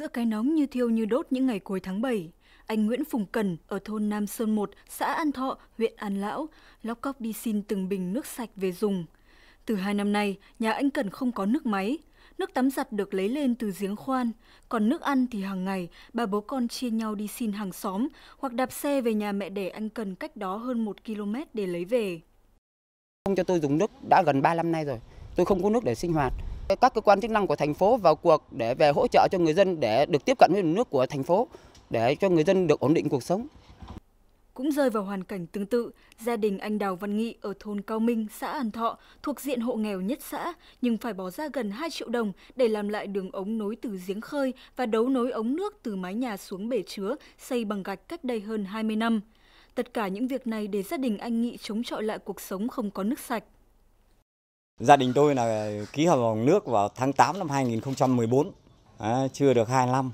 Giữa cái nóng như thiêu như đốt những ngày cuối tháng 7, anh Nguyễn Phùng Cần ở thôn Nam Sơn 1, xã An Thọ, huyện An Lão, lóc cóc đi xin từng bình nước sạch về dùng. Từ hai năm nay, nhà anh Cần không có nước máy, nước tắm giặt được lấy lên từ giếng khoan, còn nước ăn thì hàng ngày bà bố con chia nhau đi xin hàng xóm hoặc đạp xe về nhà mẹ để anh Cần cách đó hơn 1 km để lấy về. Không cho tôi dùng nước đã gần 3 năm nay rồi, tôi không có nước để sinh hoạt các cơ quan chức năng của thành phố vào cuộc để về hỗ trợ cho người dân để được tiếp cận với nguồn nước của thành phố để cho người dân được ổn định cuộc sống. Cũng rơi vào hoàn cảnh tương tự, gia đình anh Đào Văn Nghị ở thôn Cao Minh, xã An Thọ thuộc diện hộ nghèo nhất xã nhưng phải bỏ ra gần 2 triệu đồng để làm lại đường ống nối từ giếng khơi và đấu nối ống nước từ mái nhà xuống bể chứa xây bằng gạch cách đây hơn 20 năm. Tất cả những việc này để gia đình anh Nghị chống chọi lại cuộc sống không có nước sạch. Gia đình tôi là ký hợp đồng nước vào tháng 8 năm 2014, à, chưa được 2 năm.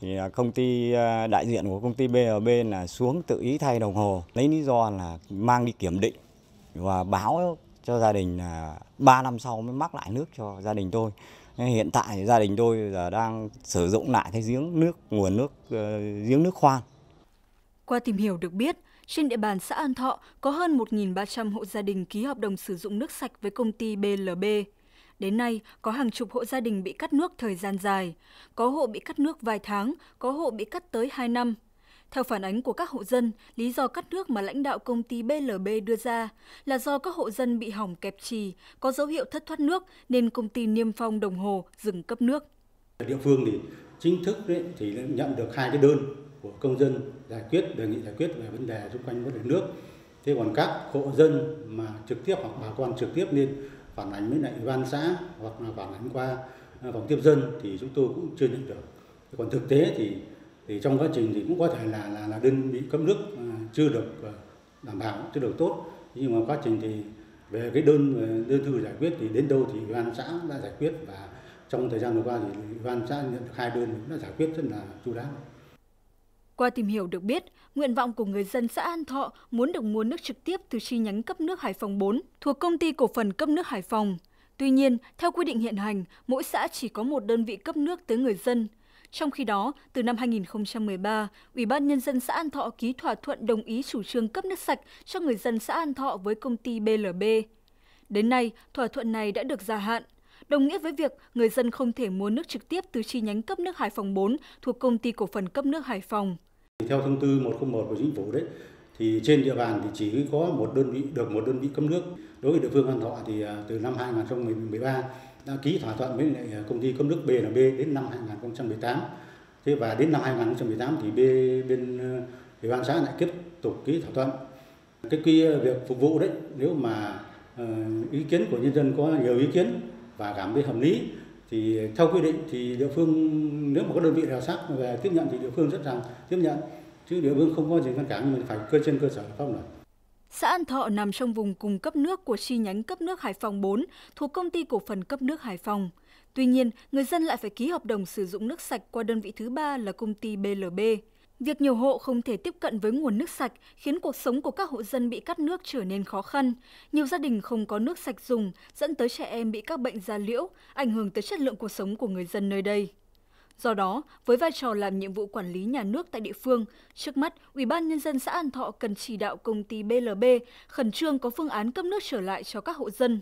Thì công ty à, đại diện của công ty BRB là xuống tự ý thay đồng hồ, lấy lý do là mang đi kiểm định và báo cho gia đình là 3 năm sau mới mắc lại nước cho gia đình tôi. Hiện tại gia đình tôi giờ đang sử dụng lại cái giếng nước, nguồn nước, ờ, giếng nước khoan. Qua tìm hiểu được biết, trên địa bàn xã An Thọ có hơn 1.300 hộ gia đình ký hợp đồng sử dụng nước sạch với công ty BLB. Đến nay, có hàng chục hộ gia đình bị cắt nước thời gian dài. Có hộ bị cắt nước vài tháng, có hộ bị cắt tới 2 năm. Theo phản ánh của các hộ dân, lý do cắt nước mà lãnh đạo công ty BLB đưa ra là do các hộ dân bị hỏng kẹp trì, có dấu hiệu thất thoát nước nên công ty Niêm Phong Đồng Hồ dừng cấp nước. Ở địa phương thì chính thức thì nhận được hai cái đơn của công dân giải quyết đề nghị giải quyết về vấn đề xung quanh vấn đề nước thế còn các hộ dân mà trực tiếp hoặc bà con trực tiếp nên phản ánh với lại ủy ban xã hoặc là phản ánh qua à, phòng tiếp dân thì chúng tôi cũng chưa nhận được còn thực tế thì thì trong quá trình thì cũng có thể là là, là đơn vị cấp nước à, chưa được à, đảm bảo chưa được tốt nhưng mà quá trình thì về cái đơn đơn thư giải quyết thì đến đâu thì ủy ban xã đã giải quyết và trong thời gian vừa qua thì ủy ban xã nhận được hai đơn cũng đã giải quyết rất là chú đáo qua tìm hiểu được biết, nguyện vọng của người dân xã An Thọ muốn được mua nước trực tiếp từ chi nhánh cấp nước Hải Phòng 4 thuộc công ty cổ phần cấp nước Hải Phòng. Tuy nhiên, theo quy định hiện hành, mỗi xã chỉ có một đơn vị cấp nước tới người dân. Trong khi đó, từ năm 2013, Ủy ban Nhân dân xã An Thọ ký thỏa thuận đồng ý chủ trương cấp nước sạch cho người dân xã An Thọ với công ty BLB. Đến nay, thỏa thuận này đã được gia hạn, đồng nghĩa với việc người dân không thể mua nước trực tiếp từ chi nhánh cấp nước Hải Phòng 4 thuộc công ty cổ phần cấp nước Hải Phòng. Theo thông tư 101 của chính phủ đấy thì trên địa bàn thì chỉ có một đơn vị được một đơn vị cấp nước. Đối với địa phương An Thọ thì à, từ năm 2013 đã ký thỏa thuận với lại à, công ty cấp nước BNB đến năm 2018. Thế và đến năm 2018 thì B bên à, ủy ban xã lại tiếp tục ký thỏa thuận. Cái quy việc phục vụ đấy nếu mà ờ, ý kiến của nhân dân có nhiều ý kiến và cảm thấy hợp lý thì theo quy định thì địa phương nếu mà có đơn vị khảo sát về tiếp nhận thì địa phương rất rằng tiếp nhận chứ địa phương không có gì ngăn cản mình phải cơ trên cơ sở pháp luật. Xã An Thọ nằm trong vùng cung cấp nước của chi nhánh cấp nước Hải Phòng 4 thuộc công ty cổ phần cấp nước Hải Phòng. Tuy nhiên, người dân lại phải ký hợp đồng sử dụng nước sạch qua đơn vị thứ ba là công ty BLB. Việc nhiều hộ không thể tiếp cận với nguồn nước sạch khiến cuộc sống của các hộ dân bị cắt nước trở nên khó khăn. Nhiều gia đình không có nước sạch dùng, dẫn tới trẻ em bị các bệnh da liễu, ảnh hưởng tới chất lượng cuộc sống của người dân nơi đây. Do đó, với vai trò làm nhiệm vụ quản lý nhà nước tại địa phương, trước mắt, Ủy ban nhân dân xã An Thọ cần chỉ đạo công ty BLB khẩn trương có phương án cấp nước trở lại cho các hộ dân.